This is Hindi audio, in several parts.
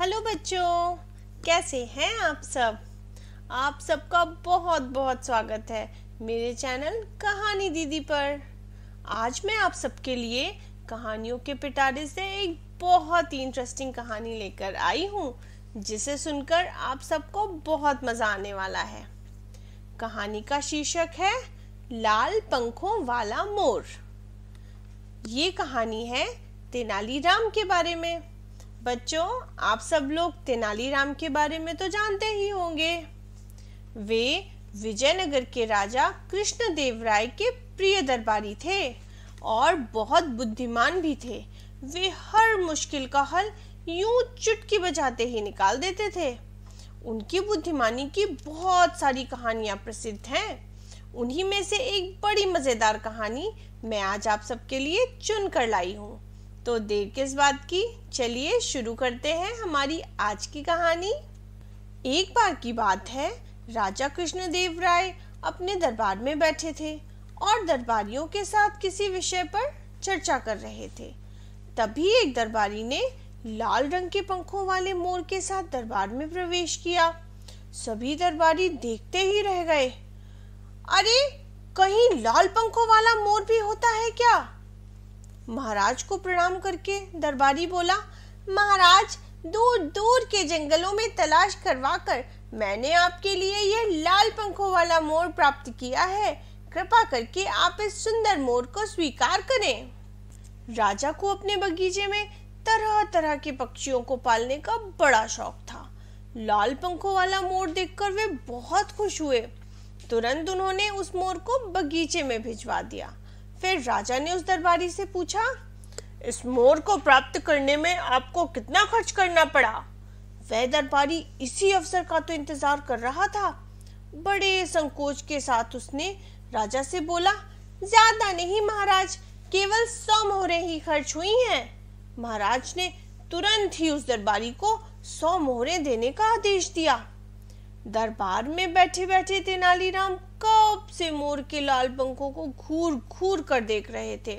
हेलो बच्चों कैसे हैं आप सब आप सबका बहुत बहुत स्वागत है मेरे चैनल कहानी दीदी पर आज मैं आप सबके लिए कहानियों के पिटारे से एक बहुत ही इंटरेस्टिंग कहानी लेकर आई हूँ जिसे सुनकर आप सबको बहुत मज़ा आने वाला है कहानी का शीर्षक है लाल पंखों वाला मोर ये कहानी है तेनालीराम के बारे में बच्चों आप सब लोग तेनालीराम के बारे में तो जानते ही होंगे वे विजयनगर के राजा कृष्णदेव राय के प्रिय दरबारी थे और बहुत बुद्धिमान भी थे वे हर मुश्किल का हल यूं चुटकी बजाते ही निकाल देते थे उनकी बुद्धिमानी की बहुत सारी कहानियां प्रसिद्ध हैं उन्हीं में से एक बड़ी मज़ेदार कहानी मैं आज आप सबके लिए चुन कर लाई हूँ तो देर किस बात की चलिए शुरू करते हैं हमारी आज की कहानी एक बार की बात है राजा कृष्णदेव राय अपने दरबार में बैठे थे और दरबारियों के साथ किसी विषय पर चर्चा कर रहे थे तभी एक दरबारी ने लाल रंग के पंखों वाले मोर के साथ दरबार में प्रवेश किया सभी दरबारी देखते ही रह गए अरे कहीं लाल पंखों वाला मोर भी होता है क्या महाराज को प्रणाम करके दरबारी बोला महाराज दूर दूर के जंगलों में तलाश करवा कर मैंने आपके लिए यह लाल पंखों वाला मोर प्राप्त किया है कृपा करके आप इस सुंदर मोर को स्वीकार करें राजा को अपने बगीचे में तरह तरह के पक्षियों को पालने का बड़ा शौक था लाल पंखों वाला मोर देखकर वे बहुत खुश हुए तुरंत उन्होंने उस मोर को बगीचे में भिजवा दिया फिर राजा ने उस दरबारी से पूछा इस मोर को प्राप्त करने में आपको कितना खर्च करना पड़ा वह दरबारी इसी अवसर का तो इंतजार कर रहा था बड़े संकोच के साथ उसने राजा से बोला ज्यादा नहीं महाराज केवल सौ मोहरे ही खर्च हुई हैं महाराज ने तुरंत ही उस दरबारी को सौ मोहरे देने का आदेश दिया दरबार में बैठे बैठे तेनालीराम कब से मोर के लाल पंखों को घूर घूर कर देख रहे थे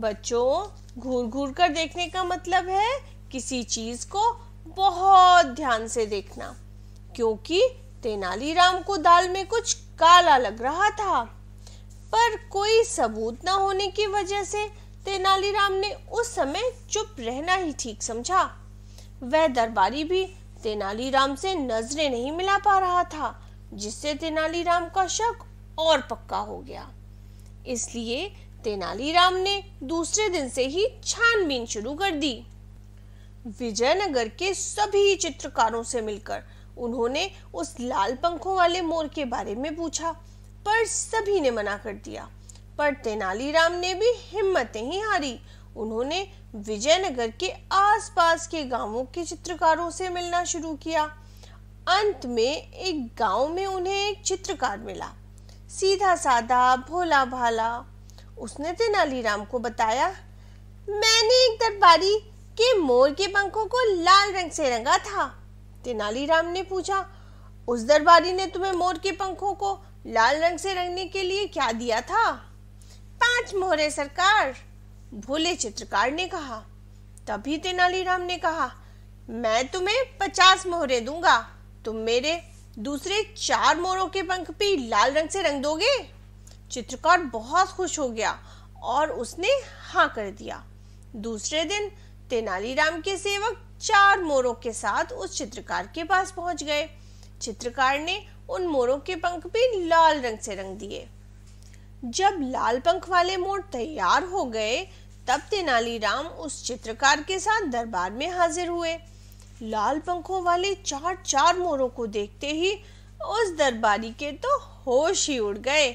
बच्चों घूर घूर कर देखने का मतलब है किसी चीज को बहुत ध्यान से देखना क्योंकि तेनालीराम को दाल में कुछ काला लग रहा था पर कोई सबूत ना होने की वजह से तेनालीराम ने उस समय चुप रहना ही ठीक समझा वह दरबारी भी तेनालीराम से नजरें नहीं मिला पा रहा था जिससे तेनालीराम का शक और पक्का हो गया इसलिए तेनालीराम ने दूसरे दिन से ही छानबीन शुरू कर दी विजयनगर के सभी चित्रकारों से मिलकर उन्होंने उस लाल पंखों वाले मोर के बारे में पूछा पर सभी ने मना कर दिया पर तेनालीराम ने भी हिम्मत नहीं हारी उन्होंने विजयनगर के आसपास के गांवों के चित्रकारों से मिलना शुरू किया अंत में एक गांव में उन्हें एक चित्रकार मिला सीधा साधा भोला भाला उसने तेनालीराम को बताया मैंने एक दरबारी के मोर के पंखों को लाल रंग से रंगा था तेनालीराम ने पूछा उस दरबारी ने तुम्हें मोर के पंखों को लाल रंग से रंगने के लिए क्या दिया था पांच मोहरे सरकार भोले चित्रकार ने कहा तभी तेनालीराम ने कहा मैं तुम्हें पचास मोहरे दूंगा तुम मेरे दूसरे चार मोरों के पंख भी लाल रंग से रंग दोगे चित्रकार बहुत खुश हो गया और उसने हाँ कर दिया दूसरे दिन तेनालीराम के सेवक चार मोरों के साथ उस चित्रकार के पास पहुंच गए चित्रकार ने उन मोरों के पंख भी लाल रंग से रंग दिए जब लाल पंख वाले मोर तैयार हो गए तब तेनालीराम उस चित्रकार के साथ दरबार में हाजिर हुए लाल पंखों वाले चार चार मोरों को देखते ही उस दरबारी के तो होश ही उड़ गए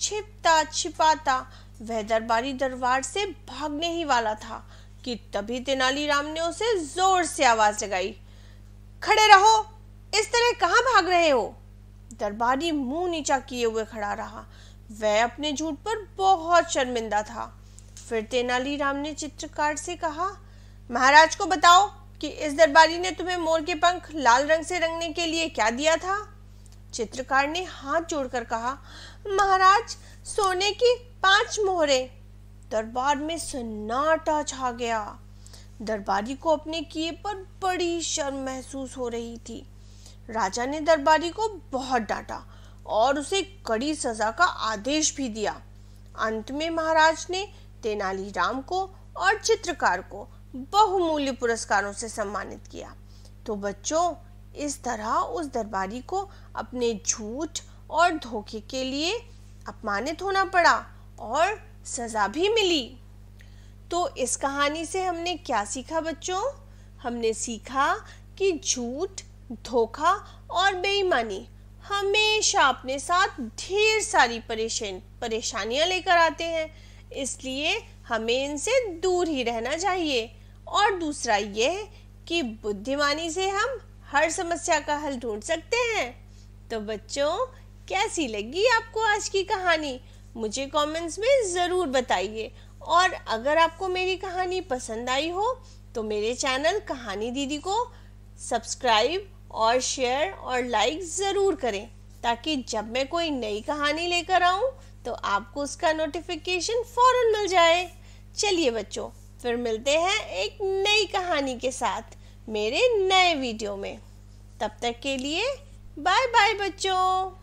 छिपता छिपाता वह दरबारी दरबार से भागने ही वाला था कि तभी तेनालीराम ने उसे जोर से आवाज लगाई खड़े रहो इस तरह कहाँ भाग रहे हो दरबारी मुंह नीचा किए हुए खड़ा रहा वह अपने झूठ पर बहुत शर्मिंदा था फिर तेनालीराम ने चित्रकार से कहा महाराज को बताओ कि इस दरबारी ने तुम्हें मोर के पंख लाल रंग से रंगने के लिए क्या दिया था चित्रकार ने हाथ जोड़कर कहा महाराज सोने की पांच मोहरे दरबार में सन्नाटा छा गया दरबारी को अपने किए पर बड़ी शर्म महसूस हो रही थी राजा ने दरबारी को बहुत डांटा और उसे कड़ी सजा का आदेश भी दिया अंत में महाराज ने तेनालीराम को और चित्रकार को बहुमूल्य पुरस्कारों से सम्मानित किया तो बच्चों इस तरह उस दरबारी को अपने झूठ और धोखे के लिए अपमानित होना पड़ा और सजा भी मिली तो इस कहानी से हमने क्या सीखा बच्चों हमने सीखा कि झूठ धोखा और बेईमानी हमेशा अपने साथ ढेर सारी परेशान परेशानियां लेकर आते हैं इसलिए हमें इनसे दूर ही रहना चाहिए और दूसरा यह कि बुद्धिमानी से हम हर समस्या का हल ढूंढ सकते हैं तो बच्चों कैसी लगी आपको आज की कहानी मुझे कमेंट्स में ज़रूर बताइए और अगर आपको मेरी कहानी पसंद आई हो तो मेरे चैनल कहानी दीदी को सब्सक्राइब और शेयर और लाइक ज़रूर करें ताकि जब मैं कोई नई कहानी लेकर आऊँ तो आपको उसका नोटिफिकेशन फ़ौर मिल जाए चलिए बच्चों फिर मिलते हैं एक नई कहानी के साथ मेरे नए वीडियो में तब तक के लिए बाय बाय बच्चों